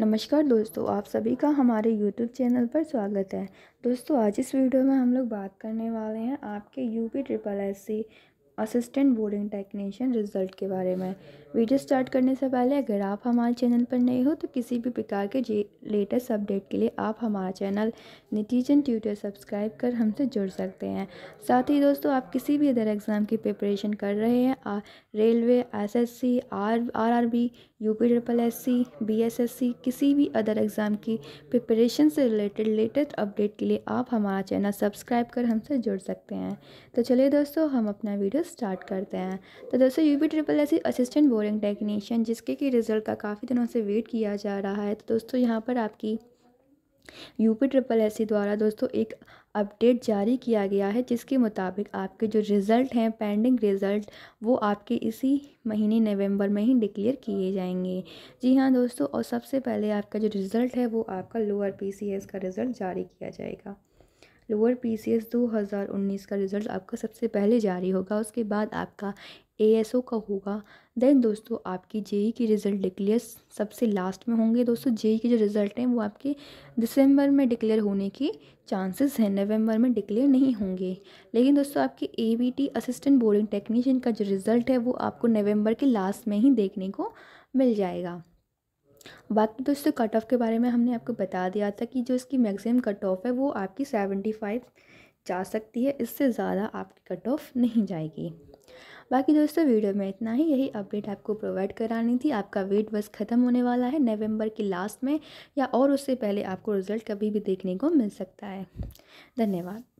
नमस्कार दोस्तों आप सभी का हमारे YouTube चैनल पर स्वागत है दोस्तों आज इस वीडियो में हम लोग बात करने वाले हैं आपके UP triple S C assistant boarding technician result के बारे में वीडियो स्टार्ट करने से पहले अगर आप हमारे चैनल पर नए हो तो किसी भी प्रकार के लेटेस्ट अपडेट के लिए आप हमारा चैनल नतीजन ट्यूटर सब्सक्राइब कर हमसे जुड़ सकते हैं साथ ही दोस्तों आप किसी भी अदर एग्ज़ाम की प्रिपरेशन कर रहे हैं railway S S C R R R B U P triple S C B S S C किसी भी अदर एग्ज़ाम की प्रिपरेशन से रिलेटेड लेटेस्ट अपडेट के लिए आप हमारा चैनल सब्सक्राइब कर हमसे जुड़ सकते हैं तो चलिए दोस्तों हम अपना वीडियो वीडियो स्टार्ट करते हैं तो दोस्तों U triple S assistant boring technician जिसके कि रिज़ल्ट का काफ़ी दिनों से वेट किया जा रहा है तो दोस्तों यहाँ पर आपकी यूपी ट्रिपल एस द्वारा दोस्तों एक अपडेट जारी किया गया है जिसके मुताबिक आपके जो रिज़ल्ट हैं पेंडिंग रिज़ल्ट वो आपके इसी महीने नवंबर में ही डिक्लेयर किए जाएंगे जी हाँ दोस्तों और सबसे पहले आपका जो रिज़ल्ट है वो आपका लोअर पीसीएस का रिज़ल्ट जारी किया जाएगा लोअर पी सी एस दो हज़ार उन्नीस का रिज़ल्ट आपका सबसे पहले जारी होगा उसके बाद आपका ए एस ओ का होगा देन दोस्तों आपकी जेई की रिज़ल्ट डिक्लेयर सबसे लास्ट में होंगे दोस्तों जेई के जो रिज़ल्ट हैं वो आपके दिसंबर में डिक्लेयर होने के चांसेस हैं नवंबर में डिक्लेयर नहीं होंगे लेकिन दोस्तों आपके A B T assistant boarding technician का जो रिज़ल्ट है वो आपको नवंबर के लास्ट में ही देखने को मिल जाएगा बाकी दोस्तों कट ऑफ के बारे में हमने आपको बता दिया था कि जो इसकी मैक्सिमम कट ऑफ है वो आपकी सेवेंटी फाइव जा सकती है इससे ज़्यादा आपकी कट ऑफ नहीं जाएगी बाकी दोस्तों वीडियो में इतना ही यही अपडेट आपको प्रोवाइड करानी थी आपका वेट बस ख़त्म होने वाला है नवंबर की लास्ट में या और उससे पहले आपको रिज़ल्ट कभी भी देखने को मिल सकता है धन्यवाद